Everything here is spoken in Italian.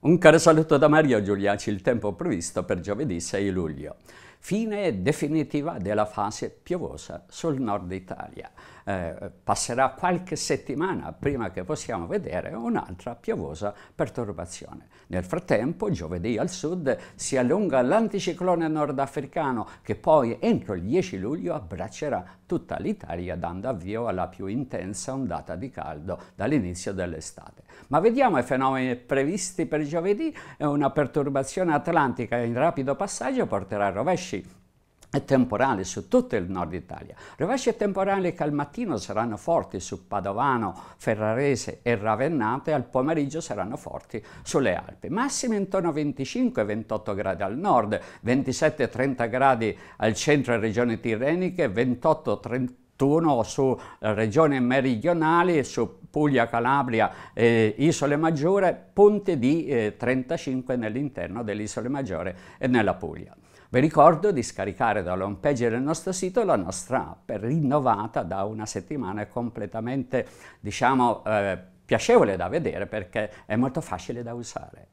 Un caro saluto da Mario Giuliaci, il tempo previsto per giovedì 6 luglio. Fine definitiva della fase piovosa sul nord Italia. Eh, passerà qualche settimana prima che possiamo vedere un'altra piovosa perturbazione. Nel frattempo, giovedì al sud si allunga l'anticiclone nordafricano che poi entro il 10 luglio abbraccerà tutta l'Italia dando avvio alla più intensa ondata di caldo dall'inizio dell'estate. Ma vediamo i fenomeni previsti per giovedì, una perturbazione atlantica in rapido passaggio porterà a rovesci e temporali su tutto il nord Italia. Rovesci temporali che al mattino saranno forti su Padovano, Ferrarese e Ravennate, al pomeriggio saranno forti sulle Alpi. Massime intorno a 25-28 gradi al nord, 27-30 gradi al centro e regioni tirreniche, 28-30 turno su eh, regione meridionale, su Puglia, Calabria e eh, Isole Maggiore, punti di eh, 35 nell'interno delle Isole Maggiore e nella Puglia. Vi ricordo di scaricare dall'home page del nostro sito la nostra app rinnovata da una settimana è completamente, diciamo, eh, piacevole da vedere perché è molto facile da usare.